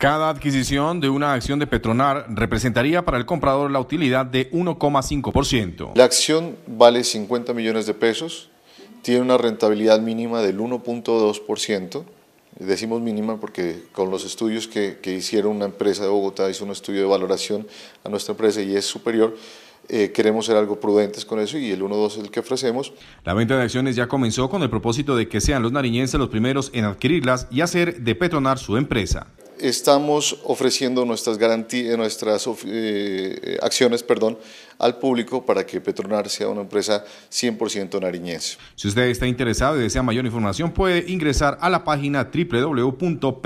Cada adquisición de una acción de Petronar representaría para el comprador la utilidad de 1,5%. La acción vale 50 millones de pesos, tiene una rentabilidad mínima del 1.2%. Decimos mínima porque con los estudios que, hicieron una empresa de Bogotá, hizo un estudio de valoración a nuestra empresa y es superior. Eh, queremos ser algo prudentes con eso y el 1.2 es el que ofrecemos. La venta de acciones ya comenzó con el propósito de que sean los nariñenses los primeros en adquirirlas y hacer de Petronar su empresa estamos ofreciendo nuestras, garantías, eh, nuestras eh, eh, acciones perdón, al público para que Petronar sea una empresa 100% nariñense. Si usted está interesado y desea mayor información, puede ingresar a la página www.petronar.com.co.